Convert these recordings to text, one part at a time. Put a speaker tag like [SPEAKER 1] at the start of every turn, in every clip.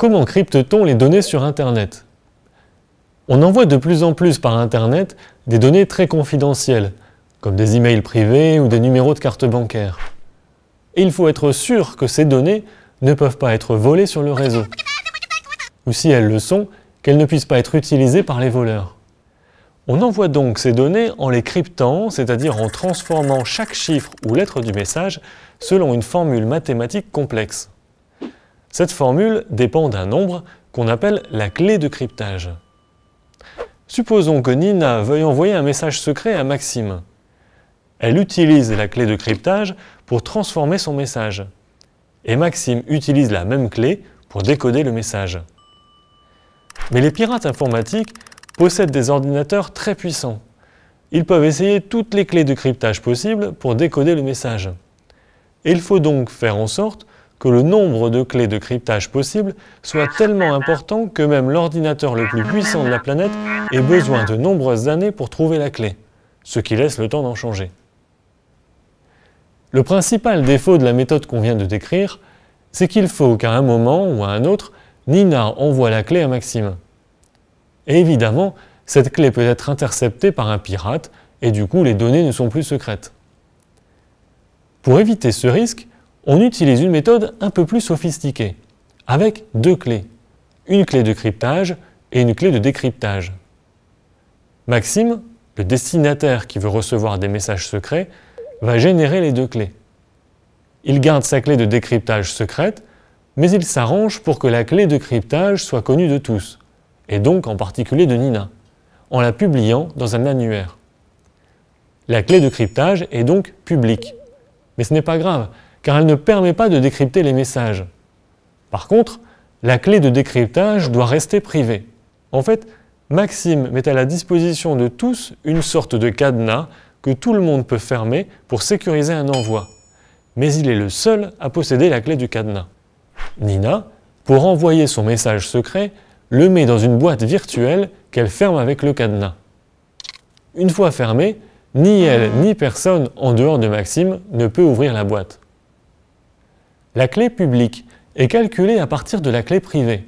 [SPEAKER 1] Comment crypte-t-on les données sur Internet On envoie de plus en plus par Internet des données très confidentielles, comme des emails privés ou des numéros de carte bancaire. Et il faut être sûr que ces données ne peuvent pas être volées sur le réseau, ou si elles le sont, qu'elles ne puissent pas être utilisées par les voleurs. On envoie donc ces données en les cryptant, c'est-à-dire en transformant chaque chiffre ou lettre du message selon une formule mathématique complexe. Cette formule dépend d'un nombre qu'on appelle la clé de cryptage. Supposons que Nina veuille envoyer un message secret à Maxime. Elle utilise la clé de cryptage pour transformer son message. Et Maxime utilise la même clé pour décoder le message. Mais les pirates informatiques possèdent des ordinateurs très puissants. Ils peuvent essayer toutes les clés de cryptage possibles pour décoder le message. il faut donc faire en sorte que le nombre de clés de cryptage possible soit tellement important que même l'ordinateur le plus puissant de la planète ait besoin de nombreuses années pour trouver la clé, ce qui laisse le temps d'en changer. Le principal défaut de la méthode qu'on vient de décrire, c'est qu'il faut qu'à un moment ou à un autre, Nina envoie la clé à Maxime. Et évidemment, cette clé peut être interceptée par un pirate et du coup les données ne sont plus secrètes. Pour éviter ce risque, on utilise une méthode un peu plus sophistiquée, avec deux clés, une clé de cryptage et une clé de décryptage. Maxime, le destinataire qui veut recevoir des messages secrets, va générer les deux clés. Il garde sa clé de décryptage secrète, mais il s'arrange pour que la clé de cryptage soit connue de tous, et donc en particulier de Nina, en la publiant dans un annuaire. La clé de cryptage est donc publique. Mais ce n'est pas grave, car elle ne permet pas de décrypter les messages. Par contre, la clé de décryptage doit rester privée. En fait, Maxime met à la disposition de tous une sorte de cadenas que tout le monde peut fermer pour sécuriser un envoi. Mais il est le seul à posséder la clé du cadenas. Nina, pour envoyer son message secret, le met dans une boîte virtuelle qu'elle ferme avec le cadenas. Une fois fermée, ni elle ni personne en dehors de Maxime ne peut ouvrir la boîte. La clé publique est calculée à partir de la clé privée.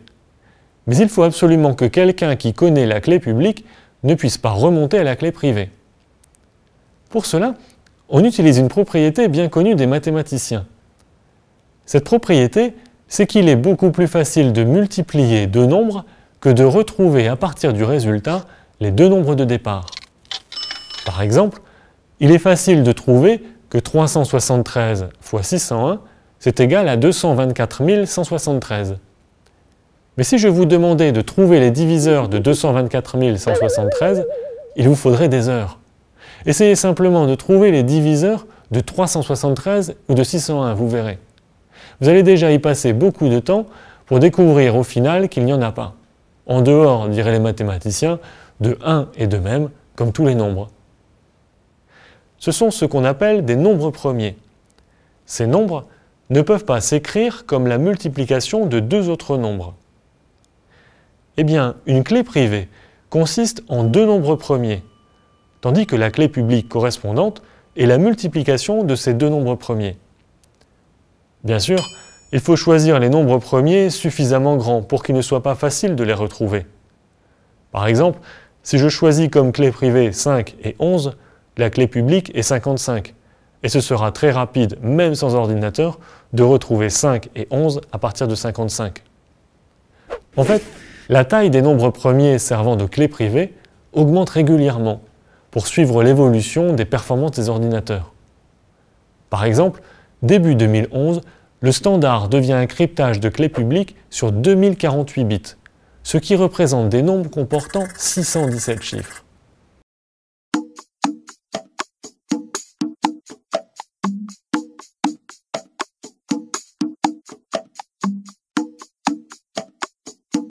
[SPEAKER 1] Mais il faut absolument que quelqu'un qui connaît la clé publique ne puisse pas remonter à la clé privée. Pour cela, on utilise une propriété bien connue des mathématiciens. Cette propriété, c'est qu'il est beaucoup plus facile de multiplier deux nombres que de retrouver à partir du résultat les deux nombres de départ. Par exemple, il est facile de trouver que 373 fois 601 c'est égal à 224 173. Mais si je vous demandais de trouver les diviseurs de 224 173, il vous faudrait des heures. Essayez simplement de trouver les diviseurs de 373 ou de 601, vous verrez. Vous allez déjà y passer beaucoup de temps pour découvrir au final qu'il n'y en a pas. En dehors, diraient les mathématiciens, de 1 et de même, comme tous les nombres. Ce sont ce qu'on appelle des nombres premiers. Ces nombres ne peuvent pas s'écrire comme la multiplication de deux autres nombres Eh bien, une clé privée consiste en deux nombres premiers, tandis que la clé publique correspondante est la multiplication de ces deux nombres premiers. Bien sûr, il faut choisir les nombres premiers suffisamment grands pour qu'il ne soit pas facile de les retrouver. Par exemple, si je choisis comme clé privée 5 et 11, la clé publique est 55 et ce sera très rapide, même sans ordinateur, de retrouver 5 et 11 à partir de 55. En fait, la taille des nombres premiers servant de clés privées augmente régulièrement pour suivre l'évolution des performances des ordinateurs. Par exemple, début 2011, le standard devient un cryptage de clés publiques sur 2048 bits, ce qui représente des nombres comportant 617 chiffres.